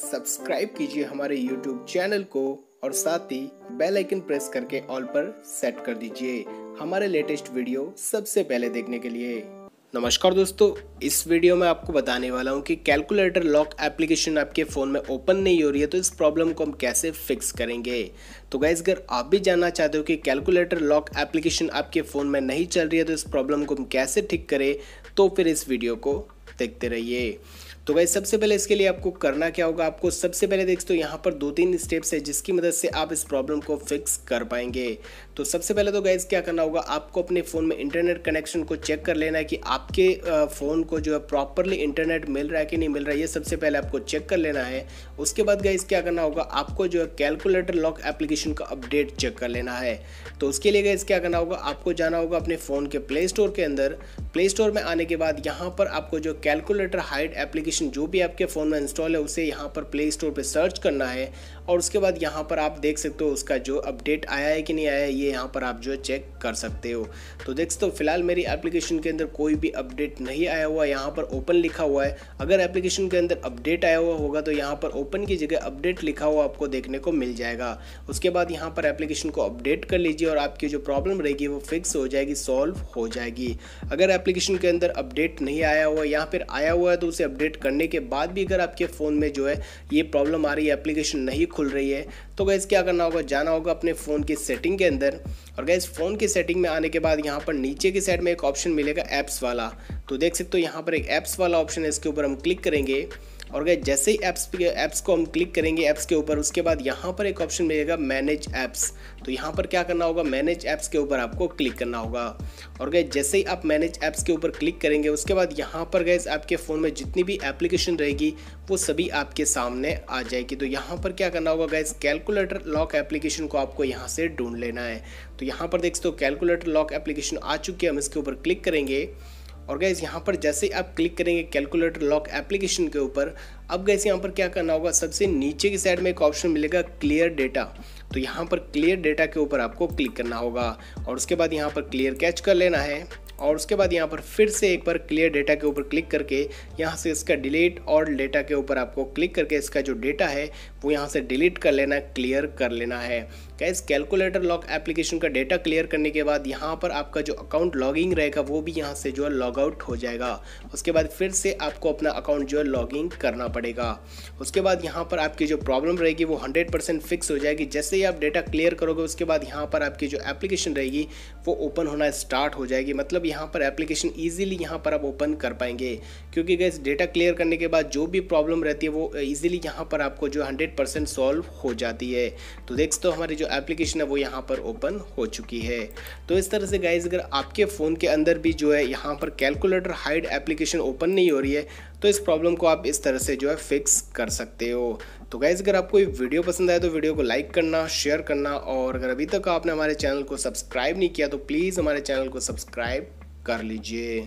subscribe कीजिए हमारे YouTube channel को और साथ ही बेल आइकन प्रेस करके ऑल पर सेट कर दीजिए हमारे लेटेस्ट वीडियो सबसे पहले देखने के लिए नमस्कार दोस्तों इस वीडियो में आपको बताने वाला हूं कि कैलकुलेटर लॉक एप्लीकेशन आपके फ़ोन में ओपन नहीं हो रही है तो इस प्रॉब्लम को हम कैसे फिक्स करेंगे तो गाइज अगर आप भी जानना चाहते हो कि कैलकुलेटर लॉक एप्लीकेशन आपके फ़ोन में नहीं चल रही है तो इस प्रॉब्लम को हम कैसे ठीक करें तो फिर इस वीडियो को देखते रहिए तो भाई सबसे पहले इसके लिए आपको करना क्या होगा आपको सबसे पहले देख तो यहाँ पर दो तीन स्टेप्स है जिसकी मदद से आप इस प्रॉब्लम को फिक्स कर पाएंगे तो सबसे पहले तो गैस क्या करना होगा आपको अपने फ़ोन में इंटरनेट कनेक्शन को चेक कर लेना है कि आपके फ़ोन को जो है प्रॉपरली इंटरनेट मिल रहा है कि नहीं मिल रहा है ये सबसे पहले आपको चेक कर लेना है उसके बाद गैस क्या करना होगा आपको जो है कैलकुलेटर लॉक एप्लीकेशन का अपडेट चेक कर लेना है तो उसके लिए गैस क्या करना होगा आपको जाना होगा अपने फ़ोन के प्ले स्टोर के अंदर प्ले स्टोर में आने के बाद यहाँ पर आपको जो कैलकुलेटर हाइड एप्लीकेशन एप्लीकेशन जो भी आपके फ़ोन में इंस्टॉल है उसे यहाँ पर प्ले स्टोर पर सर्च करना है और उसके बाद यहाँ पर आप देख सकते हो उसका जो अपडेट आया है कि नहीं आया है ये यहाँ पर आप जो है चेक कर सकते हो तो देख सकते हो फिलहाल मेरी एप्लीकेशन के अंदर कोई भी अपडेट नहीं आया हुआ यहाँ पर ओपन लिखा हुआ है अगर एप्लीकेशन के अंदर अपडेट आया हुआ होगा तो यहाँ पर ओपन की जगह अपडेट लिखा हुआ आपको देखने को मिल जाएगा उसके बाद यहाँ पर एप्लीकेशन को अपडेट कर लीजिए और आपकी जो प्रॉब्लम रहेगी वो फिक्स हो जाएगी सॉल्व हो जाएगी अगर एप्लीकेशन के अंदर अपडेट नहीं आया हुआ या फिर आया हुआ है तो उसे अपडेट करने के बाद भी अगर आपके फ़ोन में जो है ये प्रॉब्लम आ रही है एप्लीकेशन नहीं खुल रही है तो गैस क्या करना होगा जाना होगा अपने फ़ोन की सेटिंग के अंदर और गैस फ़ोन की सेटिंग में आने के बाद यहाँ पर नीचे की साइड में एक ऑप्शन मिलेगा ऐप्स वाला तो देख सकते हो यहाँ पर एक ऐप्स वाला ऑप्शन है इसके ऊपर हम क्लिक करेंगे और गए जैसे ही ऐप्स ऐप्स को हम क्लिक करेंगे ऐप्स के ऊपर उसके बाद यहाँ पर एक ऑप्शन मिलेगा मैनेज ऐप्स तो यहाँ पर क्या करना होगा मैनेज ऐप्स के ऊपर आपको क्लिक करना होगा और गए जैसे ही आप मैनेज ऐप्स के ऊपर क्लिक करेंगे उसके बाद यहाँ पर गए आपके फ़ोन में जितनी भी एप्लीकेशन रहेगी वो सभी आपके सामने आ जाएगी तो यहाँ पर क्या करना होगा गैस कैलकुलेटर लॉक एप्लीकेशन को आपको यहाँ से ढूंढ लेना है तो यहाँ पर देख सकते हो कैलकुलेटर लॉक एप्लीकेशन आ चुकी है हम इसके ऊपर क्लिक करेंगे और गैस यहाँ पर जैसे आप क्लिक करेंगे कैलकुलेटर लॉक एप्लीकेशन के ऊपर अब गैस यहाँ पर क्या करना होगा सबसे नीचे की साइड में एक ऑप्शन मिलेगा क्लियर डेटा तो यहाँ पर क्लियर डेटा के ऊपर आपको क्लिक करना होगा और उसके बाद यहाँ पर क्लियर कैच कर लेना है और उसके बाद यहाँ पर फिर से एक बार क्लियर डेटा के ऊपर क्लिक करके यहाँ से इसका डिलीट और डेटा के ऊपर आपको क्लिक करके इसका जो डेटा है वो यहाँ से डिलीट कर लेना क्लियर कर लेना है कैस कैलकुलेटर लॉक एप्लीकेशन का डेटा क्लियर करने के बाद यहाँ पर आपका जो अकाउंट लॉगिंग रहेगा वो भी यहाँ से जो है लॉग आउट हो जाएगा उसके बाद फिर से आपको अपना अकाउंट जो है लॉगिंग करना पड़ेगा उसके बाद यहाँ पर आपकी जो प्रॉब्लम रहेगी वो 100 परसेंट फिक्स हो जाएगी जैसे ही आप डेटा क्लियर करोगे उसके बाद यहाँ पर आपकी जो एप्लीकेशन रहेगी वो ओपन होना स्टार्ट हो जाएगी मतलब यहाँ पर एप्लीकेशन ईजिली यहाँ पर आप ओपन कर पाएंगे क्योंकि गैस डेटा क्लियर करने के बाद जो भी प्रॉब्लम रहती है वो ईजिली यहाँ पर आपको जो हंड्रेड परसेंट सॉल्व हो जाती है तो देख तो हमारी जो एप्लीकेशन है वो यहाँ पर ओपन हो चुकी है तो इस तरह से गैस अगर आपके फ़ोन के अंदर भी जो है यहाँ पर कैलकुलेटर हाइड एप्लीकेशन ओपन नहीं हो रही है तो इस प्रॉब्लम को आप इस तरह से जो है फिक्स कर सकते हो तो गाइज़ अगर आपको ये वीडियो पसंद आए तो वीडियो को लाइक करना शेयर करना और अगर अभी तक आपने हमारे चैनल को सब्सक्राइब नहीं किया तो प्लीज़ हमारे चैनल को सब्सक्राइब कर लीजिए